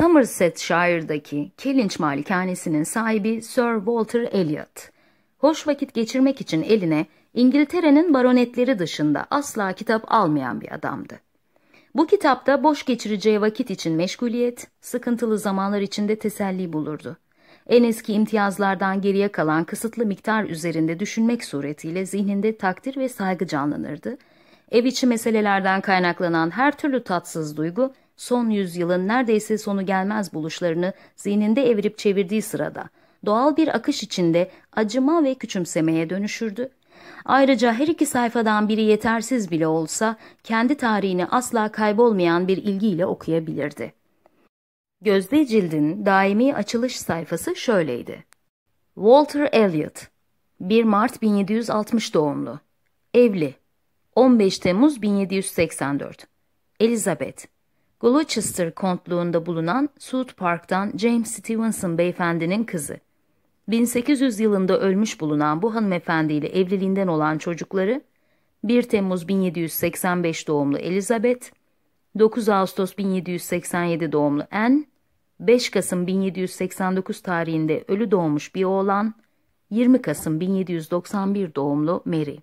Somersetshire'daki Kellynch malikanesinin sahibi Sir Walter Elliot. Hoş vakit geçirmek için eline İngiltere'nin baronetleri dışında asla kitap almayan bir adamdı. Bu kitapta boş geçireceği vakit için meşguliyet, sıkıntılı zamanlar içinde teselli bulurdu. En eski imtiyazlardan geriye kalan kısıtlı miktar üzerinde düşünmek suretiyle zihninde takdir ve saygı canlanırdı. Ev içi meselelerden kaynaklanan her türlü tatsız duygu son yüzyılın neredeyse sonu gelmez buluşlarını zihninde evirip çevirdiği sırada doğal bir akış içinde acıma ve küçümsemeye dönüşürdü. Ayrıca her iki sayfadan biri yetersiz bile olsa kendi tarihini asla kaybolmayan bir ilgiyle okuyabilirdi. Gözde Cild'in daimi açılış sayfası şöyleydi. Walter Elliot 1 Mart 1760 doğumlu. Evli. 15 Temmuz 1784. Elizabeth Gloucester kontluğunda bulunan South Park'tan James Stevenson beyefendinin kızı. 1800 yılında ölmüş bulunan bu hanımefendiyle evliliğinden olan çocukları 1 Temmuz 1785 doğumlu Elizabeth, 9 Ağustos 1787 doğumlu Anne, 5 Kasım 1789 tarihinde ölü doğmuş bir oğlan, 20 Kasım 1791 doğumlu Mary.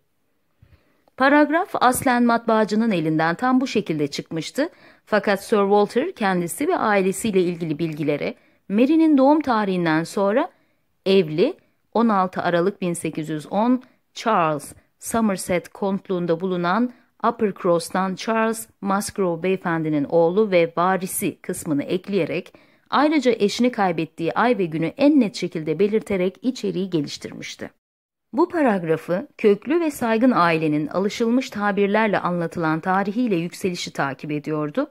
Paragraf aslen matbaacının elinden tam bu şekilde çıkmıştı fakat Sir Walter kendisi ve ailesiyle ilgili bilgilere Mary'nin doğum tarihinden sonra evli 16 Aralık 1810 Charles Somerset kontluğunda bulunan Upper Cross'tan Charles Musgrove beyefendinin oğlu ve varisi kısmını ekleyerek ayrıca eşini kaybettiği ay ve günü en net şekilde belirterek içeriği geliştirmişti. Bu paragrafı köklü ve saygın ailenin alışılmış tabirlerle anlatılan tarihiyle yükselişi takip ediyordu.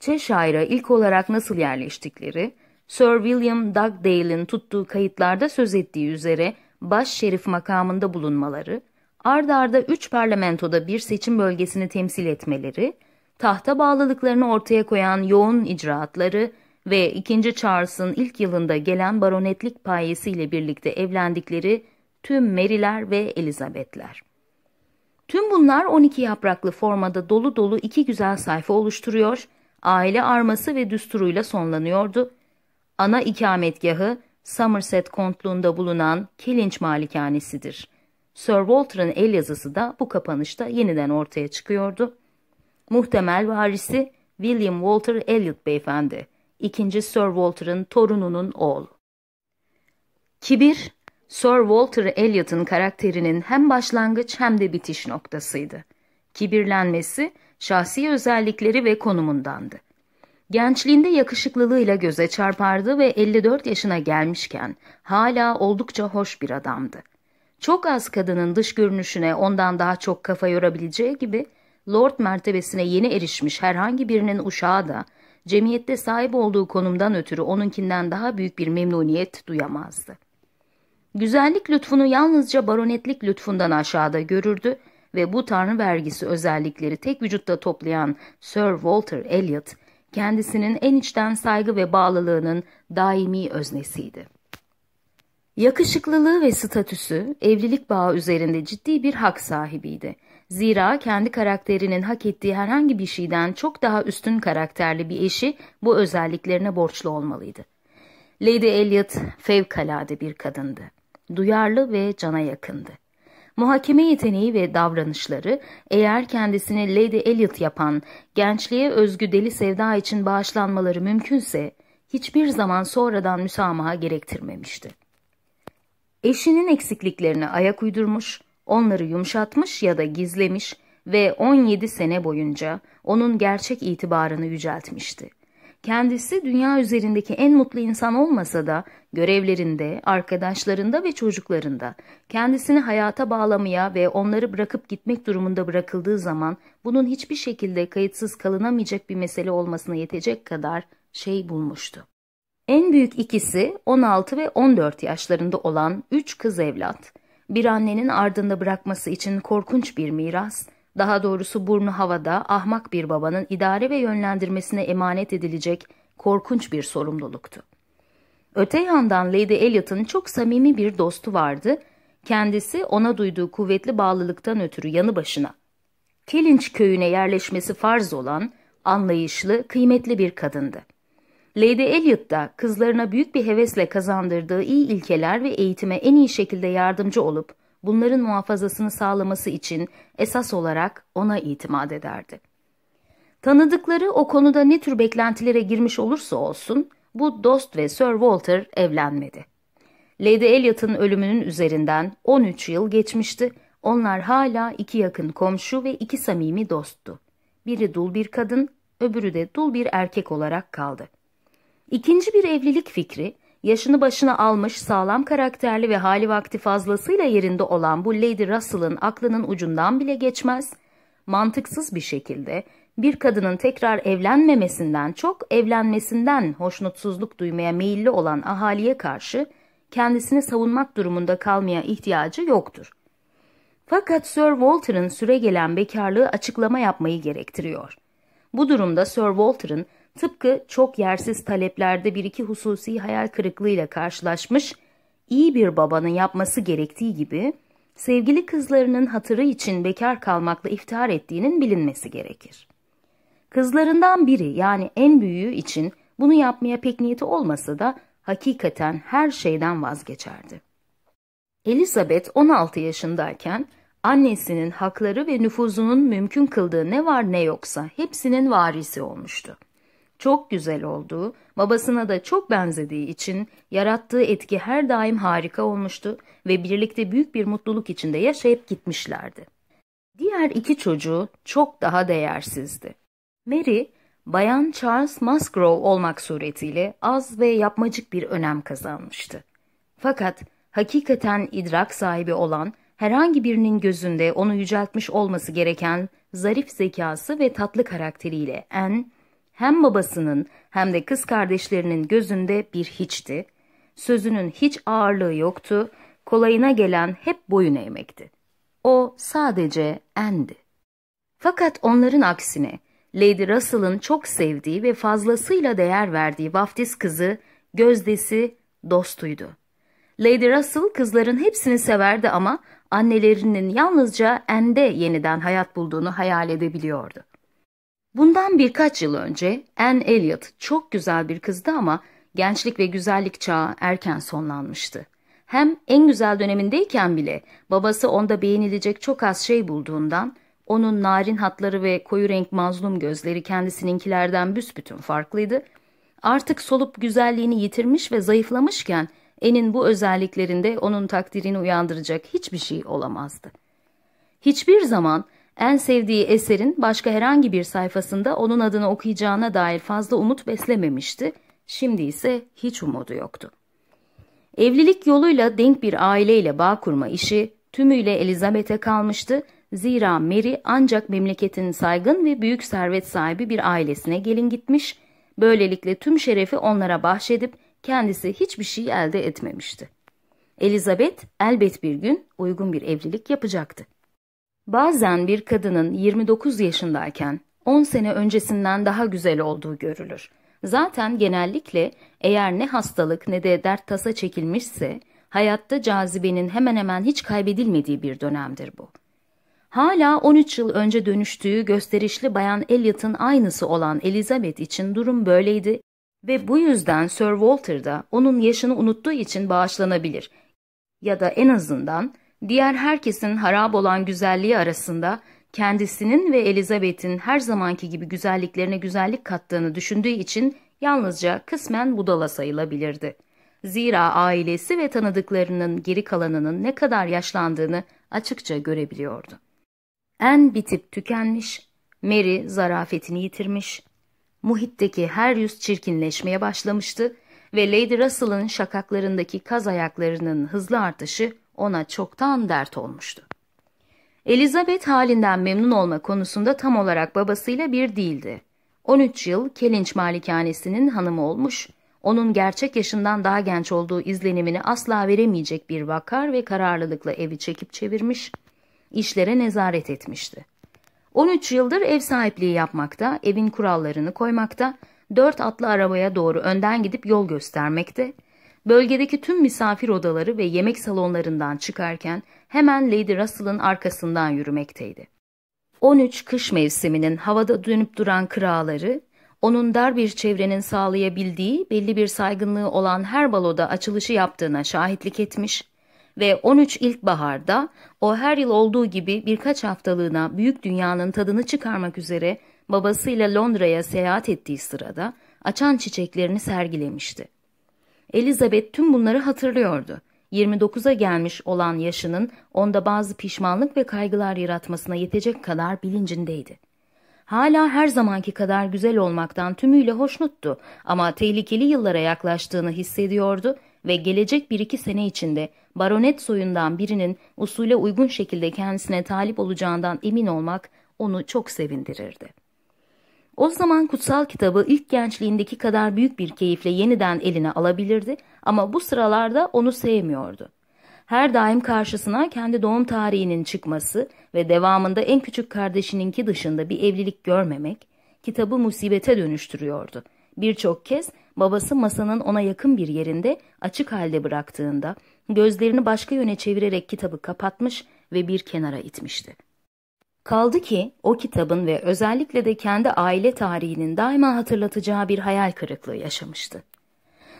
Cheshire'a ilk olarak nasıl yerleştikleri, Sir William Dugdale'in tuttuğu kayıtlarda söz ettiği üzere baş şerif makamında bulunmaları, ard arda üç parlamentoda bir seçim bölgesini temsil etmeleri, tahta bağlılıklarını ortaya koyan yoğun icraatları ve 2. Charles'ın ilk yılında gelen baronetlik payesiyle birlikte evlendikleri tüm Mary'ler ve Elizabeth'ler. Tüm bunlar 12 yapraklı formada dolu dolu iki güzel sayfa oluşturuyor, aile arması ve düsturuyla sonlanıyordu. Ana ikametgahı Somerset kontluğunda bulunan Kilinç Malikanesi'dir. Sir Walter'ın el yazısı da bu kapanışta yeniden ortaya çıkıyordu. Muhtemel varisi William Walter Elliot beyefendi, ikinci Sir Walter'ın torununun oğlu. Kibir, Sir Walter Elliot'ın karakterinin hem başlangıç hem de bitiş noktasıydı. Kibirlenmesi, şahsi özellikleri ve konumundandı. Gençliğinde yakışıklılığıyla göze çarpardı ve 54 yaşına gelmişken hala oldukça hoş bir adamdı. Çok az kadının dış görünüşüne ondan daha çok kafa yorabileceği gibi Lord mertebesine yeni erişmiş herhangi birinin uşağı da cemiyette sahip olduğu konumdan ötürü onunkinden daha büyük bir memnuniyet duyamazdı. Güzellik lütfunu yalnızca baronetlik lütfundan aşağıda görürdü ve bu tanrı vergisi özellikleri tek vücutta toplayan Sir Walter Elliot, kendisinin en içten saygı ve bağlılığının daimi öznesiydi. Yakışıklılığı ve statüsü evlilik bağı üzerinde ciddi bir hak sahibiydi. Zira kendi karakterinin hak ettiği herhangi bir şeyden çok daha üstün karakterli bir eşi bu özelliklerine borçlu olmalıydı. Lady Elliot fevkalade bir kadındı duyarlı ve cana yakındı. Muhakeme yeteneği ve davranışları eğer kendisini Lady Elliot yapan gençliğe özgü deli sevda için bağışlanmaları mümkünse hiçbir zaman sonradan müsamaha gerektirmemişti. Eşinin eksikliklerini ayak uydurmuş, onları yumuşatmış ya da gizlemiş ve 17 sene boyunca onun gerçek itibarını yüceltmişti. Kendisi dünya üzerindeki en mutlu insan olmasa da görevlerinde, arkadaşlarında ve çocuklarında kendisini hayata bağlamaya ve onları bırakıp gitmek durumunda bırakıldığı zaman bunun hiçbir şekilde kayıtsız kalınamayacak bir mesele olmasına yetecek kadar şey bulmuştu. En büyük ikisi 16 ve 14 yaşlarında olan 3 kız evlat. Bir annenin ardında bırakması için korkunç bir miras daha doğrusu burnu havada ahmak bir babanın idare ve yönlendirmesine emanet edilecek korkunç bir sorumluluktu. Öte yandan Lady Elliot'ın çok samimi bir dostu vardı. Kendisi ona duyduğu kuvvetli bağlılıktan ötürü yanı başına. Kelinç köyüne yerleşmesi farz olan anlayışlı, kıymetli bir kadındı. Lady Elliot da kızlarına büyük bir hevesle kazandırdığı iyi ilkeler ve eğitime en iyi şekilde yardımcı olup bunların muhafazasını sağlaması için esas olarak ona itimat ederdi. Tanıdıkları o konuda ne tür beklentilere girmiş olursa olsun bu dost ve Sir Walter evlenmedi. Lady Elliot'ın ölümünün üzerinden 13 yıl geçmişti. Onlar hala iki yakın komşu ve iki samimi dosttu. Biri dul bir kadın, öbürü de dul bir erkek olarak kaldı. İkinci bir evlilik fikri Yaşını başına almış, sağlam karakterli ve hali vakti fazlasıyla yerinde olan bu Lady Russell'ın aklının ucundan bile geçmez, mantıksız bir şekilde bir kadının tekrar evlenmemesinden çok evlenmesinden hoşnutsuzluk duymaya meyilli olan ahaliye karşı kendisini savunmak durumunda kalmaya ihtiyacı yoktur. Fakat Sir Walter'ın süregelen bekarlığı açıklama yapmayı gerektiriyor. Bu durumda Sir Walter'ın Tıpkı çok yersiz taleplerde bir iki hususi hayal kırıklığıyla karşılaşmış, iyi bir babanın yapması gerektiği gibi sevgili kızlarının hatırı için bekar kalmakla iftihar ettiğinin bilinmesi gerekir. Kızlarından biri yani en büyüğü için bunu yapmaya pek niyeti olmasa da hakikaten her şeyden vazgeçerdi. Elizabeth 16 yaşındayken annesinin hakları ve nüfuzunun mümkün kıldığı ne var ne yoksa hepsinin varisi olmuştu çok güzel olduğu, babasına da çok benzediği için yarattığı etki her daim harika olmuştu ve birlikte büyük bir mutluluk içinde yaşayıp gitmişlerdi. Diğer iki çocuğu çok daha değersizdi. Mary, Bayan Charles Musgrove olmak suretiyle az ve yapmacık bir önem kazanmıştı. Fakat hakikaten idrak sahibi olan, herhangi birinin gözünde onu yüceltmiş olması gereken zarif zekası ve tatlı karakteriyle en hem babasının hem de kız kardeşlerinin gözünde bir hiçti. Sözünün hiç ağırlığı yoktu, kolayına gelen hep boyun eğmekti. O sadece endi. Fakat onların aksine Lady Russell'ın çok sevdiği ve fazlasıyla değer verdiği vaftiz kızı gözdesi dostuydu. Lady Russell kızların hepsini severdi ama annelerinin yalnızca Anne'de yeniden hayat bulduğunu hayal edebiliyordu. Bundan birkaç yıl önce Anne Elliot çok güzel bir kızdı ama gençlik ve güzellik çağı erken sonlanmıştı. Hem en güzel dönemindeyken bile babası onda beğenilecek çok az şey bulduğundan onun narin hatları ve koyu renk mazlum gözleri kendisininkilerden büsbütün farklıydı. Artık solup güzelliğini yitirmiş ve zayıflamışken En'in bu özelliklerinde onun takdirini uyandıracak hiçbir şey olamazdı. Hiçbir zaman en sevdiği eserin başka herhangi bir sayfasında onun adını okuyacağına dair fazla umut beslememişti. Şimdi ise hiç umudu yoktu. Evlilik yoluyla denk bir aileyle bağ kurma işi tümüyle Elizabeth'e kalmıştı. Zira Mary ancak memleketin saygın ve büyük servet sahibi bir ailesine gelin gitmiş, böylelikle tüm şerefi onlara bahşedip kendisi hiçbir şey elde etmemişti. Elizabeth elbet bir gün uygun bir evlilik yapacaktı. Bazen bir kadının 29 yaşındayken 10 sene öncesinden daha güzel olduğu görülür. Zaten genellikle eğer ne hastalık ne de dert tasa çekilmişse hayatta cazibenin hemen hemen hiç kaybedilmediği bir dönemdir bu. Hala 13 yıl önce dönüştüğü gösterişli bayan Elliot'ın aynısı olan Elizabeth için durum böyleydi ve bu yüzden Sir Walter da onun yaşını unuttuğu için bağışlanabilir ya da en azından diğer herkesin harap olan güzelliği arasında kendisinin ve Elizabeth'in her zamanki gibi güzelliklerine güzellik kattığını düşündüğü için yalnızca kısmen budala sayılabilirdi. Zira ailesi ve tanıdıklarının geri kalanının ne kadar yaşlandığını açıkça görebiliyordu. En bitip tükenmiş, Mary zarafetini yitirmiş, muhitteki her yüz çirkinleşmeye başlamıştı ve Lady Russell'ın şakaklarındaki kaz ayaklarının hızlı artışı ona çoktan dert olmuştu. Elizabeth halinden memnun olma konusunda tam olarak babasıyla bir değildi. 13 yıl Kelinç Malikanesinin hanımı olmuş, onun gerçek yaşından daha genç olduğu izlenimini asla veremeyecek bir vakar ve kararlılıkla evi çekip çevirmiş, işlere nezaret etmişti. 13 yıldır ev sahipliği yapmakta, evin kurallarını koymakta, dört atlı arabaya doğru önden gidip yol göstermekte, Bölgedeki tüm misafir odaları ve yemek salonlarından çıkarken hemen Lady Russell'ın arkasından yürümekteydi. 13 kış mevsiminin havada dönüp duran kralları, onun dar bir çevrenin sağlayabildiği belli bir saygınlığı olan her baloda açılışı yaptığına şahitlik etmiş ve 13 ilkbaharda o her yıl olduğu gibi birkaç haftalığına büyük dünyanın tadını çıkarmak üzere babasıyla Londra'ya seyahat ettiği sırada açan çiçeklerini sergilemişti. Elizabeth tüm bunları hatırlıyordu. 29'a gelmiş olan yaşının onda bazı pişmanlık ve kaygılar yaratmasına yetecek kadar bilincindeydi. Hala her zamanki kadar güzel olmaktan tümüyle hoşnuttu ama tehlikeli yıllara yaklaştığını hissediyordu ve gelecek bir iki sene içinde baronet soyundan birinin usule uygun şekilde kendisine talip olacağından emin olmak onu çok sevindirirdi. O zaman kutsal kitabı ilk gençliğindeki kadar büyük bir keyifle yeniden eline alabilirdi ama bu sıralarda onu sevmiyordu. Her daim karşısına kendi doğum tarihinin çıkması ve devamında en küçük kardeşininki dışında bir evlilik görmemek kitabı musibete dönüştürüyordu. Birçok kez babası masanın ona yakın bir yerinde açık halde bıraktığında gözlerini başka yöne çevirerek kitabı kapatmış ve bir kenara itmişti. Kaldı ki o kitabın ve özellikle de kendi aile tarihinin daima hatırlatacağı bir hayal kırıklığı yaşamıştı.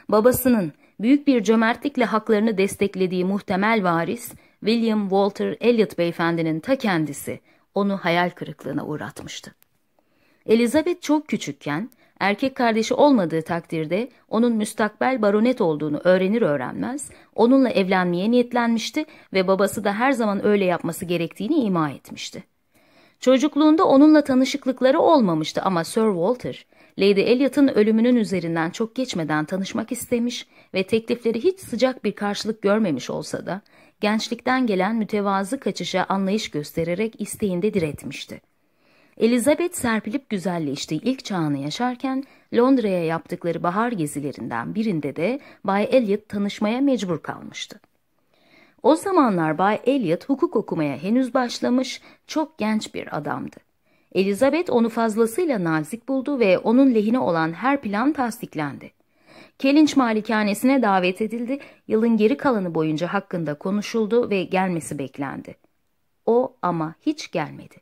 Babasının büyük bir cömertlikle haklarını desteklediği muhtemel varis William Walter Elliot beyefendinin ta kendisi onu hayal kırıklığına uğratmıştı. Elizabeth çok küçükken erkek kardeşi olmadığı takdirde onun müstakbel baronet olduğunu öğrenir öğrenmez onunla evlenmeye niyetlenmişti ve babası da her zaman öyle yapması gerektiğini ima etmişti. Çocukluğunda onunla tanışıklıkları olmamıştı ama Sir Walter, Lady Elliot'ın ölümünün üzerinden çok geçmeden tanışmak istemiş ve teklifleri hiç sıcak bir karşılık görmemiş olsa da, gençlikten gelen mütevazı kaçışa anlayış göstererek isteğinde diretmişti. Elizabeth serpilip güzelleştiği ilk çağını yaşarken Londra'ya yaptıkları bahar gezilerinden birinde de Bay Elliot tanışmaya mecbur kalmıştı. O zamanlar Bay Elliot hukuk okumaya henüz başlamış, çok genç bir adamdı. Elizabeth onu fazlasıyla nazik buldu ve onun lehine olan her plan tasdiklendi. Kelinç malikanesine davet edildi, yılın geri kalanı boyunca hakkında konuşuldu ve gelmesi beklendi. O ama hiç gelmedi.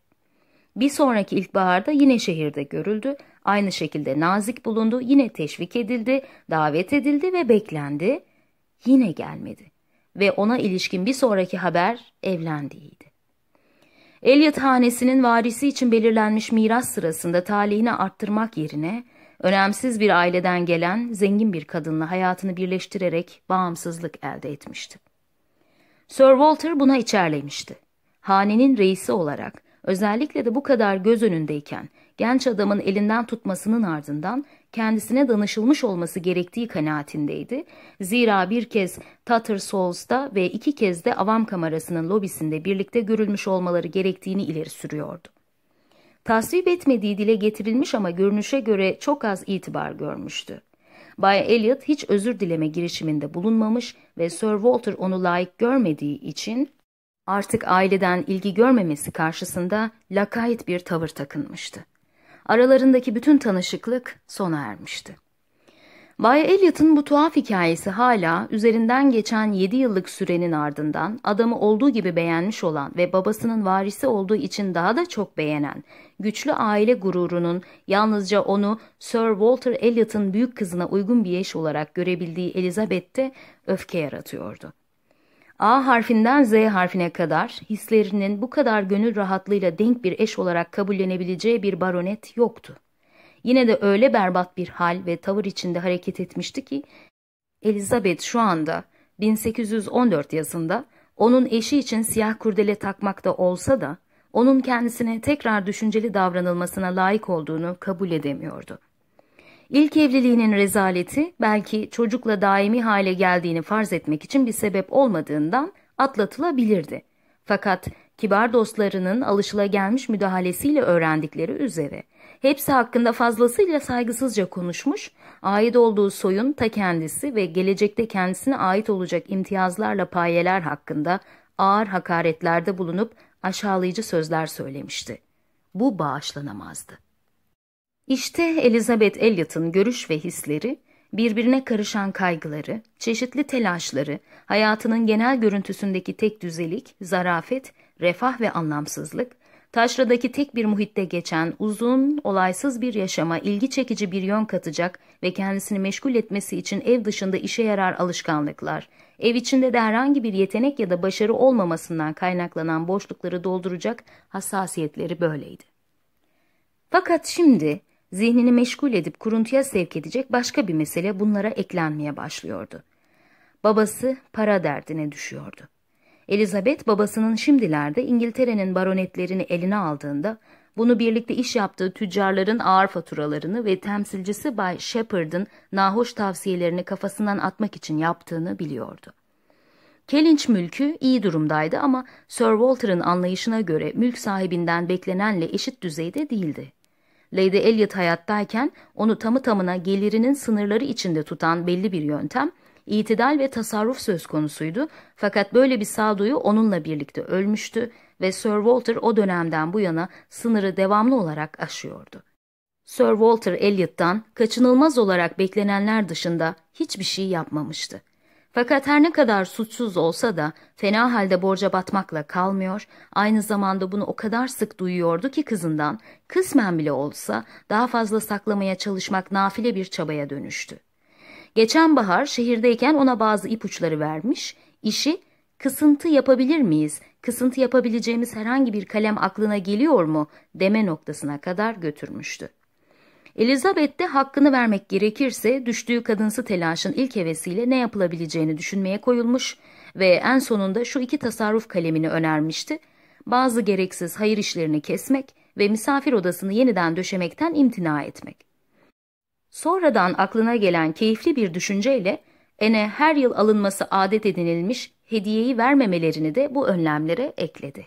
Bir sonraki ilkbaharda yine şehirde görüldü, aynı şekilde nazik bulundu, yine teşvik edildi, davet edildi ve beklendi, yine gelmedi ve ona ilişkin bir sonraki haber evlendiğiydi. Elliot hanesinin varisi için belirlenmiş miras sırasında talihini arttırmak yerine önemsiz bir aileden gelen zengin bir kadınla hayatını birleştirerek bağımsızlık elde etmişti. Sir Walter buna içerlemişti. Hanenin reisi olarak özellikle de bu kadar göz önündeyken genç adamın elinden tutmasının ardından kendisine danışılmış olması gerektiği kanaatindeydi. Zira bir kez Tattersals'da ve iki kez de Avam Kamerası'nın lobisinde birlikte görülmüş olmaları gerektiğini ileri sürüyordu. Tasvip etmediği dile getirilmiş ama görünüşe göre çok az itibar görmüştü. Bay Elliot hiç özür dileme girişiminde bulunmamış ve Sir Walter onu layık görmediği için artık aileden ilgi görmemesi karşısında lakayt bir tavır takınmıştı aralarındaki bütün tanışıklık sona ermişti. Bay Elliot'ın bu tuhaf hikayesi hala üzerinden geçen 7 yıllık sürenin ardından adamı olduğu gibi beğenmiş olan ve babasının varisi olduğu için daha da çok beğenen güçlü aile gururunun yalnızca onu Sir Walter Elliot'ın büyük kızına uygun bir eş olarak görebildiği Elizabeth'te öfke yaratıyordu. A harfinden Z harfine kadar hislerinin bu kadar gönül rahatlığıyla denk bir eş olarak kabullenebileceği bir baronet yoktu. Yine de öyle berbat bir hal ve tavır içinde hareket etmişti ki Elizabeth şu anda 1814 yazında onun eşi için siyah kurdele takmakta olsa da onun kendisine tekrar düşünceli davranılmasına layık olduğunu kabul edemiyordu. İlk evliliğinin rezaleti belki çocukla daimi hale geldiğini farz etmek için bir sebep olmadığından atlatılabilirdi. Fakat kibar dostlarının alışılagelmiş müdahalesiyle öğrendikleri üzere hepsi hakkında fazlasıyla saygısızca konuşmuş, ait olduğu soyun ta kendisi ve gelecekte kendisine ait olacak imtiyazlarla payeler hakkında ağır hakaretlerde bulunup aşağılayıcı sözler söylemişti. Bu bağışlanamazdı. İşte Elizabeth Elliot'ın görüş ve hisleri, birbirine karışan kaygıları, çeşitli telaşları, hayatının genel görüntüsündeki tek düzelik, zarafet, refah ve anlamsızlık, taşradaki tek bir muhitte geçen uzun, olaysız bir yaşama ilgi çekici bir yön katacak ve kendisini meşgul etmesi için ev dışında işe yarar alışkanlıklar, ev içinde de herhangi bir yetenek ya da başarı olmamasından kaynaklanan boşlukları dolduracak hassasiyetleri böyleydi. Fakat şimdi zihnini meşgul edip kuruntuya sevk edecek başka bir mesele bunlara eklenmeye başlıyordu. Babası para derdine düşüyordu. Elizabeth babasının şimdilerde İngiltere'nin baronetlerini eline aldığında bunu birlikte iş yaptığı tüccarların ağır faturalarını ve temsilcisi Bay Shepard'ın nahoş tavsiyelerini kafasından atmak için yaptığını biliyordu. Kelinç mülkü iyi durumdaydı ama Sir Walter'ın anlayışına göre mülk sahibinden beklenenle eşit düzeyde değildi. Lady Elliot hayattayken onu tamı tamına gelirinin sınırları içinde tutan belli bir yöntem, itidal ve tasarruf söz konusuydu fakat böyle bir sağduyu onunla birlikte ölmüştü ve Sir Walter o dönemden bu yana sınırı devamlı olarak aşıyordu. Sir Walter Elliot'tan kaçınılmaz olarak beklenenler dışında hiçbir şey yapmamıştı. Fakat her ne kadar suçsuz olsa da fena halde borca batmakla kalmıyor, aynı zamanda bunu o kadar sık duyuyordu ki kızından, kısmen bile olsa daha fazla saklamaya çalışmak nafile bir çabaya dönüştü. Geçen bahar şehirdeyken ona bazı ipuçları vermiş, işi kısıntı yapabilir miyiz, kısıntı yapabileceğimiz herhangi bir kalem aklına geliyor mu deme noktasına kadar götürmüştü. Elizabeth de hakkını vermek gerekirse düştüğü kadınsı telaşın ilk hevesiyle ne yapılabileceğini düşünmeye koyulmuş ve en sonunda şu iki tasarruf kalemini önermişti. Bazı gereksiz hayır işlerini kesmek ve misafir odasını yeniden döşemekten imtina etmek. Sonradan aklına gelen keyifli bir düşünceyle Ene her yıl alınması adet edinilmiş hediyeyi vermemelerini de bu önlemlere ekledi.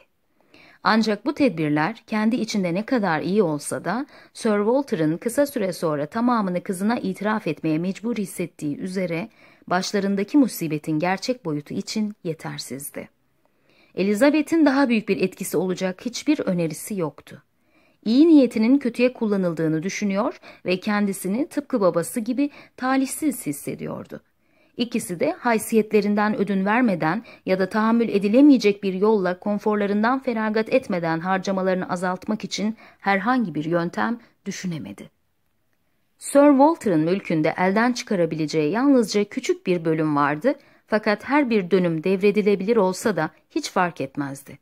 Ancak bu tedbirler kendi içinde ne kadar iyi olsa da Sir Walter'ın kısa süre sonra tamamını kızına itiraf etmeye mecbur hissettiği üzere başlarındaki musibetin gerçek boyutu için yetersizdi. Elizabeth'in daha büyük bir etkisi olacak hiçbir önerisi yoktu. İyi niyetinin kötüye kullanıldığını düşünüyor ve kendisini tıpkı babası gibi talihsiz hissediyordu. İkisi de haysiyetlerinden ödün vermeden ya da tahammül edilemeyecek bir yolla konforlarından feragat etmeden harcamalarını azaltmak için herhangi bir yöntem düşünemedi. Sir Walter'ın mülkünde elden çıkarabileceği yalnızca küçük bir bölüm vardı fakat her bir dönüm devredilebilir olsa da hiç fark etmezdi.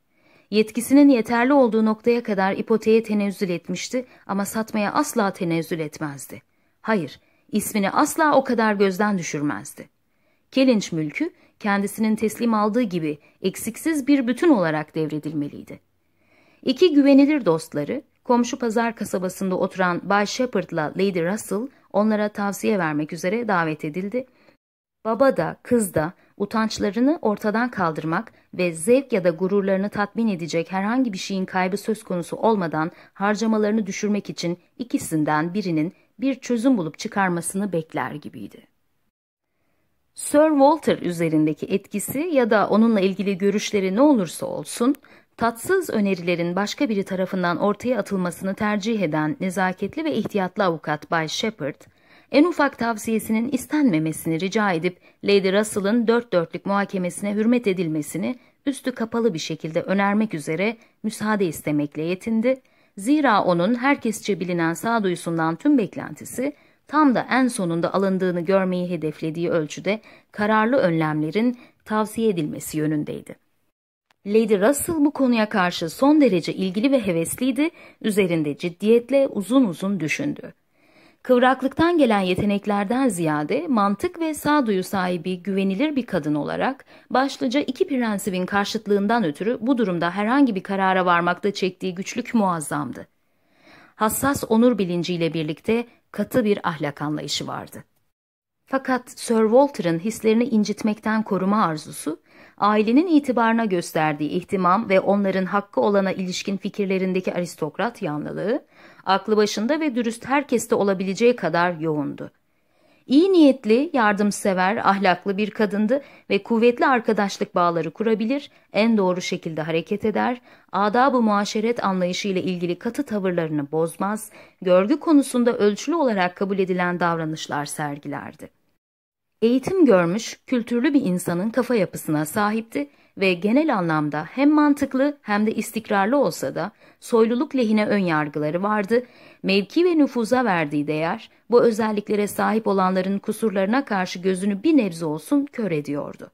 Yetkisinin yeterli olduğu noktaya kadar ipoteğe tenezzül etmişti ama satmaya asla tenezzül etmezdi. Hayır, ismini asla o kadar gözden düşürmezdi. Kelinç mülkü kendisinin teslim aldığı gibi eksiksiz bir bütün olarak devredilmeliydi. İki güvenilir dostları, komşu pazar kasabasında oturan Bay Shepard'la Lady Russell onlara tavsiye vermek üzere davet edildi. Baba da kız da utançlarını ortadan kaldırmak ve zevk ya da gururlarını tatmin edecek herhangi bir şeyin kaybı söz konusu olmadan harcamalarını düşürmek için ikisinden birinin bir çözüm bulup çıkarmasını bekler gibiydi. Sir Walter üzerindeki etkisi ya da onunla ilgili görüşleri ne olursa olsun, tatsız önerilerin başka biri tarafından ortaya atılmasını tercih eden nezaketli ve ihtiyatlı avukat Bay Shepard, en ufak tavsiyesinin istenmemesini rica edip Lady Russell'ın dört dörtlük muhakemesine hürmet edilmesini üstü kapalı bir şekilde önermek üzere müsaade istemekle yetindi. Zira onun herkesçe bilinen sağduyusundan tüm beklentisi tam da en sonunda alındığını görmeyi hedeflediği ölçüde kararlı önlemlerin tavsiye edilmesi yönündeydi. Lady Russell bu konuya karşı son derece ilgili ve hevesliydi, üzerinde ciddiyetle uzun uzun düşündü. Kıvraklıktan gelen yeteneklerden ziyade mantık ve sağduyu sahibi güvenilir bir kadın olarak başlıca iki prensibin karşıtlığından ötürü bu durumda herhangi bir karara varmakta çektiği güçlük muazzamdı. Hassas onur bilinciyle birlikte katı bir ahlak anlayışı vardı. Fakat Sir Walter'ın hislerini incitmekten koruma arzusu, ailenin itibarına gösterdiği ihtimam ve onların hakkı olana ilişkin fikirlerindeki aristokrat yanlılığı, aklı başında ve dürüst herkeste olabileceği kadar yoğundu. İyi niyetli, yardımsever, ahlaklı bir kadındı ve kuvvetli arkadaşlık bağları kurabilir, en doğru şekilde hareket eder, adab-ı muaşeret anlayışıyla ilgili katı tavırlarını bozmaz, görgü konusunda ölçülü olarak kabul edilen davranışlar sergilerdi. Eğitim görmüş, kültürlü bir insanın kafa yapısına sahipti ve genel anlamda hem mantıklı hem de istikrarlı olsa da soyluluk lehine ön yargıları vardı. Mevki ve nüfuza verdiği değer bu özelliklere sahip olanların kusurlarına karşı gözünü bir nebze olsun kör ediyordu.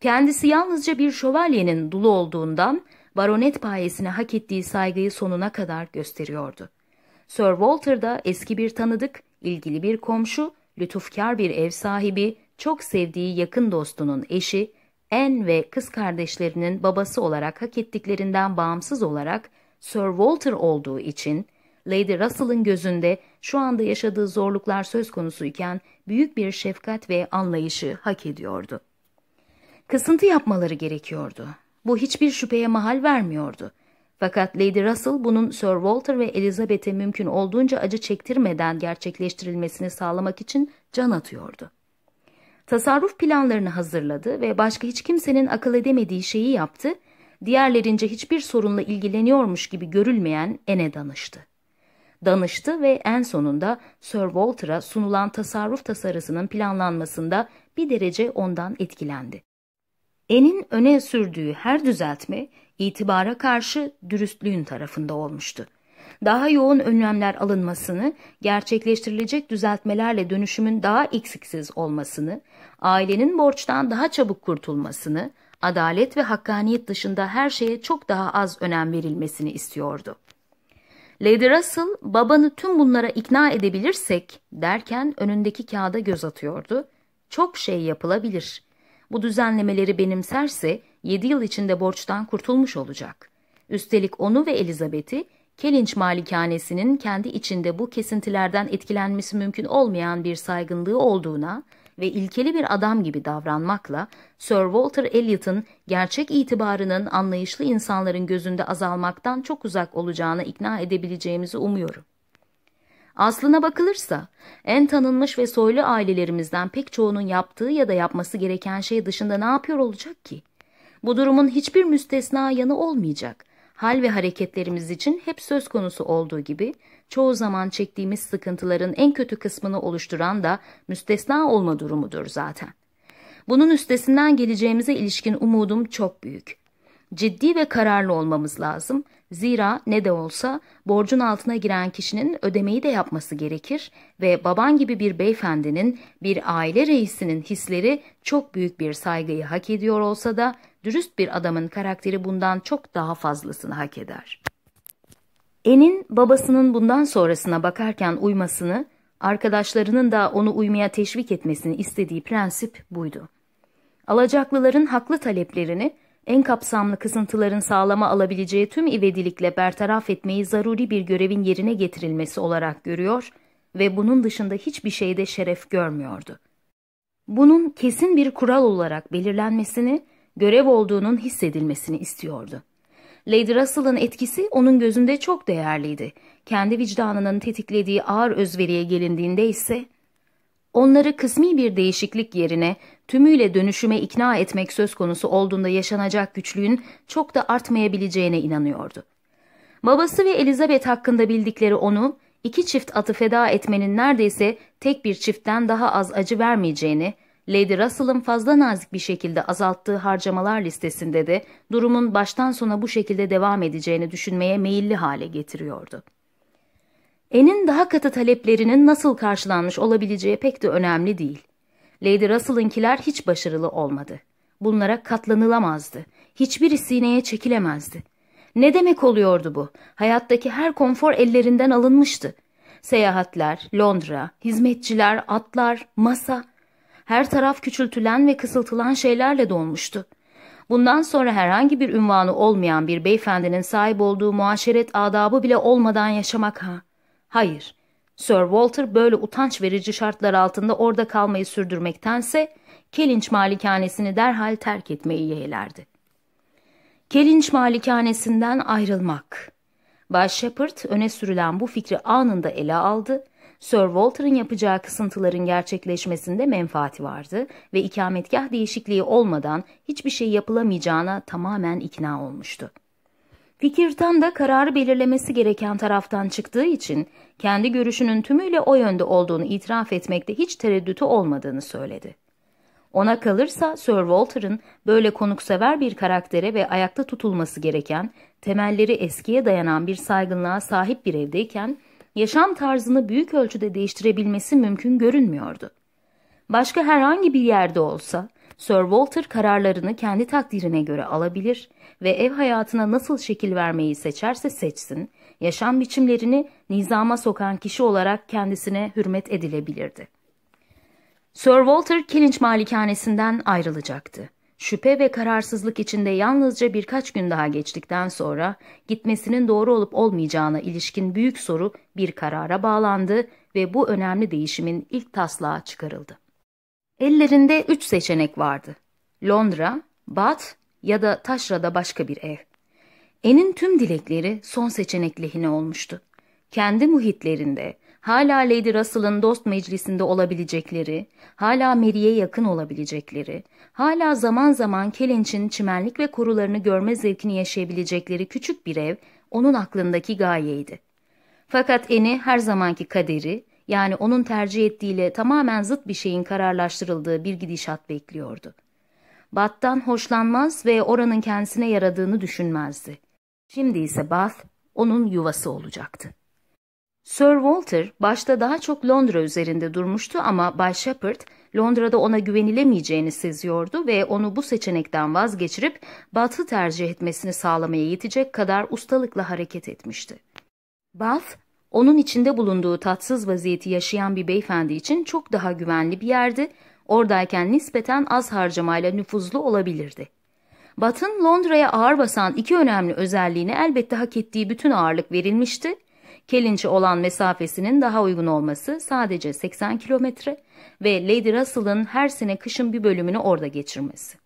Kendisi yalnızca bir şövalyenin dulu olduğundan baronet payesine hak ettiği saygıyı sonuna kadar gösteriyordu. Sir Walter da eski bir tanıdık, ilgili bir komşu, lütufkar bir ev sahibi, çok sevdiği yakın dostunun eşi, Anne ve kız kardeşlerinin babası olarak hak ettiklerinden bağımsız olarak Sir Walter olduğu için Lady Russell'ın gözünde şu anda yaşadığı zorluklar söz konusuyken büyük bir şefkat ve anlayışı hak ediyordu. Kısıntı yapmaları gerekiyordu. Bu hiçbir şüpheye mahal vermiyordu. Fakat Lady Russell bunun Sir Walter ve Elizabeth'e mümkün olduğunca acı çektirmeden gerçekleştirilmesini sağlamak için can atıyordu tasarruf planlarını hazırladı ve başka hiç kimsenin akıl edemediği şeyi yaptı, diğerlerince hiçbir sorunla ilgileniyormuş gibi görülmeyen Ene danıştı. Danıştı ve en sonunda Sir Walter'a sunulan tasarruf tasarısının planlanmasında bir derece ondan etkilendi. En'in öne sürdüğü her düzeltme itibara karşı dürüstlüğün tarafında olmuştu daha yoğun önlemler alınmasını, gerçekleştirilecek düzeltmelerle dönüşümün daha eksiksiz olmasını, ailenin borçtan daha çabuk kurtulmasını, adalet ve hakkaniyet dışında her şeye çok daha az önem verilmesini istiyordu. Lady Russell, babanı tüm bunlara ikna edebilirsek derken önündeki kağıda göz atıyordu. Çok şey yapılabilir. Bu düzenlemeleri benimserse 7 yıl içinde borçtan kurtulmuş olacak. Üstelik onu ve Elizabeth'i Kelinç Malikanesi'nin kendi içinde bu kesintilerden etkilenmesi mümkün olmayan bir saygınlığı olduğuna ve ilkeli bir adam gibi davranmakla Sir Walter Elliot'ın gerçek itibarının anlayışlı insanların gözünde azalmaktan çok uzak olacağına ikna edebileceğimizi umuyorum. Aslına bakılırsa en tanınmış ve soylu ailelerimizden pek çoğunun yaptığı ya da yapması gereken şey dışında ne yapıyor olacak ki? Bu durumun hiçbir müstesna yanı olmayacak.'' hal ve hareketlerimiz için hep söz konusu olduğu gibi çoğu zaman çektiğimiz sıkıntıların en kötü kısmını oluşturan da müstesna olma durumudur zaten. Bunun üstesinden geleceğimize ilişkin umudum çok büyük. Ciddi ve kararlı olmamız lazım. Zira ne de olsa borcun altına giren kişinin ödemeyi de yapması gerekir ve baban gibi bir beyefendinin, bir aile reisinin hisleri çok büyük bir saygıyı hak ediyor olsa da dürüst bir adamın karakteri bundan çok daha fazlasını hak eder. En'in babasının bundan sonrasına bakarken uymasını, arkadaşlarının da onu uymaya teşvik etmesini istediği prensip buydu. Alacaklıların haklı taleplerini en kapsamlı kısıntıların sağlama alabileceği tüm ivedilikle bertaraf etmeyi zaruri bir görevin yerine getirilmesi olarak görüyor ve bunun dışında hiçbir şeyde şeref görmüyordu. Bunun kesin bir kural olarak belirlenmesini görev olduğunun hissedilmesini istiyordu. Lady Russell'ın etkisi onun gözünde çok değerliydi. Kendi vicdanının tetiklediği ağır özveriye gelindiğinde ise onları kısmi bir değişiklik yerine tümüyle dönüşüme ikna etmek söz konusu olduğunda yaşanacak güçlüğün çok da artmayabileceğine inanıyordu. Babası ve Elizabeth hakkında bildikleri onu iki çift atı feda etmenin neredeyse tek bir çiftten daha az acı vermeyeceğini Lady Russell'ın fazla nazik bir şekilde azalttığı harcamalar listesinde de durumun baştan sona bu şekilde devam edeceğini düşünmeye meyilli hale getiriyordu. En'in daha katı taleplerinin nasıl karşılanmış olabileceği pek de önemli değil. Lady Russell'ınkiler hiç başarılı olmadı. Bunlara katlanılamazdı. Hiçbir sineye çekilemezdi. Ne demek oluyordu bu? Hayattaki her konfor ellerinden alınmıştı. Seyahatler, Londra, hizmetçiler, atlar, masa her taraf küçültülen ve kısıltılan şeylerle dolmuştu. Bundan sonra herhangi bir ünvanı olmayan bir beyefendinin sahip olduğu muaşeret adabı bile olmadan yaşamak ha. Hayır, Sir Walter böyle utanç verici şartlar altında orada kalmayı sürdürmektense Kelinç malikanesini derhal terk etmeyi yeğlerdi. Kelinç malikanesinden ayrılmak. Bay Shepard öne sürülen bu fikri anında ele aldı Sir Walter'ın yapacağı kısıntıların gerçekleşmesinde menfaati vardı ve ikametgah değişikliği olmadan hiçbir şey yapılamayacağına tamamen ikna olmuştu. Fikirtan da kararı belirlemesi gereken taraftan çıktığı için kendi görüşünün tümüyle o yönde olduğunu itiraf etmekte hiç tereddütü olmadığını söyledi. Ona kalırsa Sir Walter'ın böyle konuksever bir karaktere ve ayakta tutulması gereken, temelleri eskiye dayanan bir saygınlığa sahip bir evdeyken yaşam tarzını büyük ölçüde değiştirebilmesi mümkün görünmüyordu. Başka herhangi bir yerde olsa Sir Walter kararlarını kendi takdirine göre alabilir ve ev hayatına nasıl şekil vermeyi seçerse seçsin, yaşam biçimlerini nizama sokan kişi olarak kendisine hürmet edilebilirdi. Sir Walter Kilinç Malikanesi'nden ayrılacaktı. Şüphe ve kararsızlık içinde yalnızca birkaç gün daha geçtikten sonra gitmesinin doğru olup olmayacağına ilişkin büyük soru bir karara bağlandı ve bu önemli değişimin ilk taslağı çıkarıldı. Ellerinde üç seçenek vardı. Londra, Bat ya da Taşra'da başka bir ev. En'in tüm dilekleri son seçenek lehine olmuştu. Kendi muhitlerinde, hala Lady Russell'ın dost meclisinde olabilecekleri, hala Mary'e yakın olabilecekleri, hala zaman zaman Kelinç'in çimenlik ve korularını görme zevkini yaşayabilecekleri küçük bir ev onun aklındaki gayeydi. Fakat Eni her zamanki kaderi, yani onun tercih ettiğiyle tamamen zıt bir şeyin kararlaştırıldığı bir gidişat bekliyordu. Bath'tan hoşlanmaz ve oranın kendisine yaradığını düşünmezdi. Şimdi ise Bath onun yuvası olacaktı. Sir Walter başta daha çok Londra üzerinde durmuştu ama Bay Shepard Londra'da ona güvenilemeyeceğini seziyordu ve onu bu seçenekten vazgeçirip Bath'ı tercih etmesini sağlamaya yetecek kadar ustalıkla hareket etmişti. Bath, onun içinde bulunduğu tatsız vaziyeti yaşayan bir beyefendi için çok daha güvenli bir yerdi, oradayken nispeten az harcamayla nüfuzlu olabilirdi. Batın Londra'ya ağır basan iki önemli özelliğine elbette hak ettiği bütün ağırlık verilmişti Kelinci olan mesafesinin daha uygun olması sadece 80 kilometre ve Lady Russell'ın her sene kışın bir bölümünü orada geçirmesi.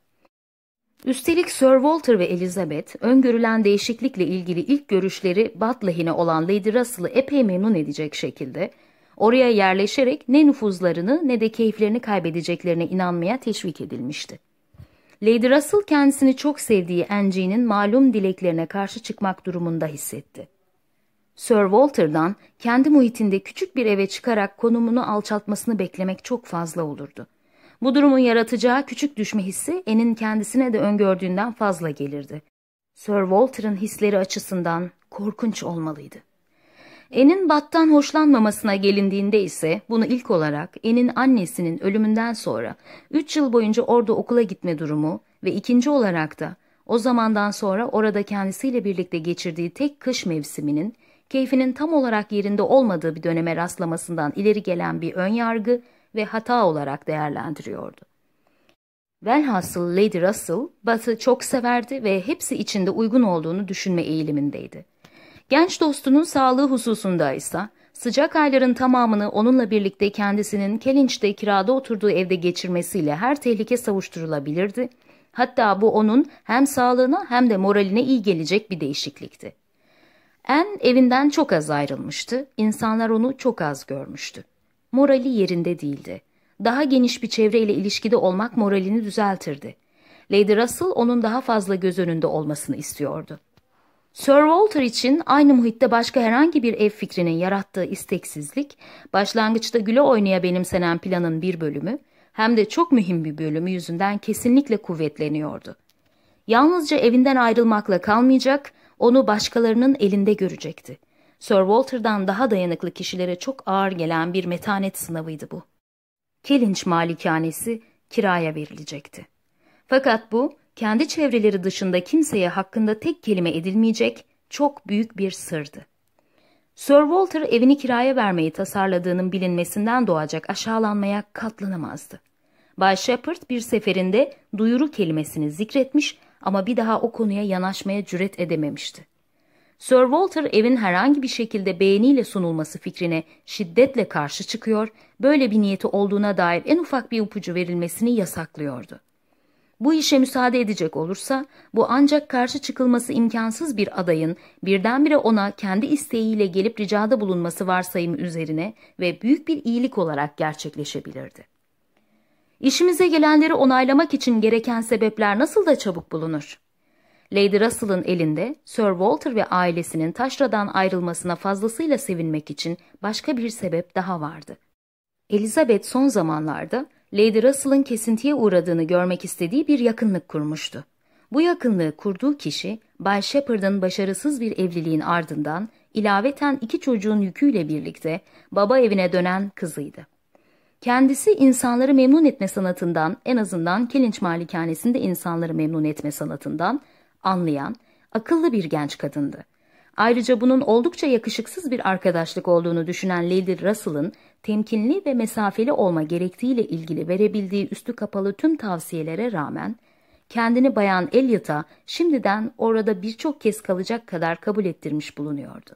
Üstelik Sir Walter ve Elizabeth öngörülen değişiklikle ilgili ilk görüşleri Bat lehine olan Lady Russell'ı epey memnun edecek şekilde oraya yerleşerek ne nüfuzlarını ne de keyiflerini kaybedeceklerine inanmaya teşvik edilmişti. Lady Russell kendisini çok sevdiği Angie'nin malum dileklerine karşı çıkmak durumunda hissetti. Sir Walter'dan kendi muhitinde küçük bir eve çıkarak konumunu alçaltmasını beklemek çok fazla olurdu. Bu durumun yaratacağı küçük düşme hissi En'in kendisine de öngördüğünden fazla gelirdi. Sir Walter'ın hisleri açısından korkunç olmalıydı. En'in Bat'tan hoşlanmamasına gelindiğinde ise bunu ilk olarak En'in annesinin ölümünden sonra 3 yıl boyunca orada okula gitme durumu ve ikinci olarak da o zamandan sonra orada kendisiyle birlikte geçirdiği tek kış mevsiminin keyfinin tam olarak yerinde olmadığı bir döneme rastlamasından ileri gelen bir ön yargı ve hata olarak değerlendiriyordu. Velhasıl Lady Russell, Batı çok severdi ve hepsi içinde uygun olduğunu düşünme eğilimindeydi. Genç dostunun sağlığı hususunda ise sıcak ayların tamamını onunla birlikte kendisinin Kelinç'te kirada oturduğu evde geçirmesiyle her tehlike savuşturulabilirdi. Hatta bu onun hem sağlığına hem de moraline iyi gelecek bir değişiklikti. En evinden çok az ayrılmıştı, İnsanlar onu çok az görmüştü. Morali yerinde değildi. Daha geniş bir çevreyle ilişkide olmak moralini düzeltirdi. Lady Russell onun daha fazla göz önünde olmasını istiyordu. Sir Walter için aynı muhitte başka herhangi bir ev fikrinin yarattığı isteksizlik, başlangıçta güle oynaya benimsenen planın bir bölümü, hem de çok mühim bir bölümü yüzünden kesinlikle kuvvetleniyordu. Yalnızca evinden ayrılmakla kalmayacak, onu başkalarının elinde görecekti. Sir Walter'dan daha dayanıklı kişilere çok ağır gelen bir metanet sınavıydı bu. Kelinç malikanesi kiraya verilecekti. Fakat bu, kendi çevreleri dışında kimseye hakkında tek kelime edilmeyecek çok büyük bir sırdı. Sir Walter evini kiraya vermeyi tasarladığının bilinmesinden doğacak aşağılanmaya katlanamazdı. Bay Shepard bir seferinde duyuru kelimesini zikretmiş ama bir daha o konuya yanaşmaya cüret edememişti. Sir Walter evin herhangi bir şekilde beğeniyle sunulması fikrine şiddetle karşı çıkıyor, böyle bir niyeti olduğuna dair en ufak bir ipucu verilmesini yasaklıyordu. Bu işe müsaade edecek olursa bu ancak karşı çıkılması imkansız bir adayın birdenbire ona kendi isteğiyle gelip ricada bulunması varsayımı üzerine ve büyük bir iyilik olarak gerçekleşebilirdi. İşimize gelenleri onaylamak için gereken sebepler nasıl da çabuk bulunur? Lady Russell'ın elinde Sir Walter ve ailesinin taşradan ayrılmasına fazlasıyla sevinmek için başka bir sebep daha vardı. Elizabeth son zamanlarda Lady Russell'ın kesintiye uğradığını görmek istediği bir yakınlık kurmuştu. Bu yakınlığı kurduğu kişi Bay Shepard'ın başarısız bir evliliğin ardından ilaveten iki çocuğun yüküyle birlikte baba evine dönen kızıydı. Kendisi insanları memnun etme sanatından, en azından Kelinç Malikanesi'nde insanları memnun etme sanatından anlayan, akıllı bir genç kadındı. Ayrıca bunun oldukça yakışıksız bir arkadaşlık olduğunu düşünen Lady Russell'ın temkinli ve mesafeli olma gerektiğiyle ilgili verebildiği üstü kapalı tüm tavsiyelere rağmen kendini bayan Elliot'a şimdiden orada birçok kez kalacak kadar kabul ettirmiş bulunuyordu.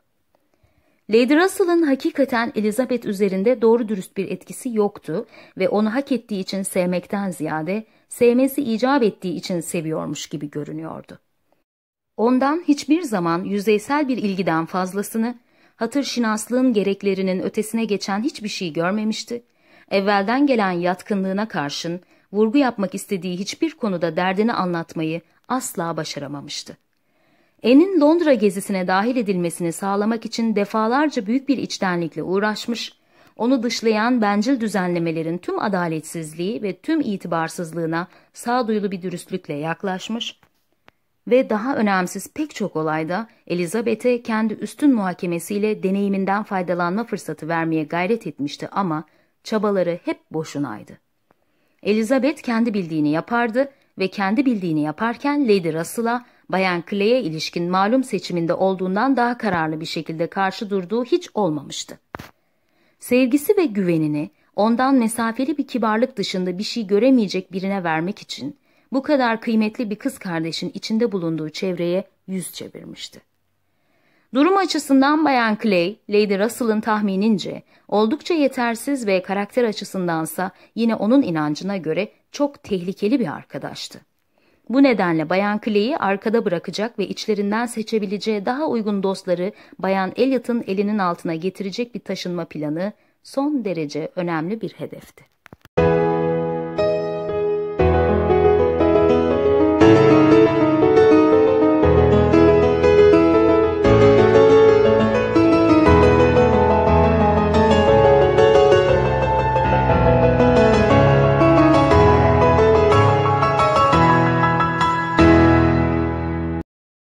Lady Russell'ın hakikaten Elizabeth üzerinde doğru dürüst bir etkisi yoktu ve onu hak ettiği için sevmekten ziyade sevmesi icap ettiği için seviyormuş gibi görünüyordu. Ondan hiçbir zaman yüzeysel bir ilgiden fazlasını, hatır şinaslığın gereklerinin ötesine geçen hiçbir şey görmemişti. Evvelden gelen yatkınlığına karşın vurgu yapmak istediği hiçbir konuda derdini anlatmayı asla başaramamıştı. Enin Londra gezisine dahil edilmesini sağlamak için defalarca büyük bir içtenlikle uğraşmış, onu dışlayan bencil düzenlemelerin tüm adaletsizliği ve tüm itibarsızlığına sağduyulu bir dürüstlükle yaklaşmış ve daha önemsiz pek çok olayda Elizabeth'e kendi üstün muhakemesiyle deneyiminden faydalanma fırsatı vermeye gayret etmişti ama çabaları hep boşunaydı. Elizabeth kendi bildiğini yapardı ve kendi bildiğini yaparken Lady Russell'a Bayan Clay'e ilişkin malum seçiminde olduğundan daha kararlı bir şekilde karşı durduğu hiç olmamıştı. Sevgisi ve güvenini ondan mesafeli bir kibarlık dışında bir şey göremeyecek birine vermek için bu kadar kıymetli bir kız kardeşin içinde bulunduğu çevreye yüz çevirmişti. Durum açısından Bayan Clay, Lady Russell'ın tahminince oldukça yetersiz ve karakter açısındansa yine onun inancına göre çok tehlikeli bir arkadaştı. Bu nedenle Bayan Clay'i arkada bırakacak ve içlerinden seçebileceği daha uygun dostları Bayan Elliot'ın elinin altına getirecek bir taşınma planı son derece önemli bir hedefti.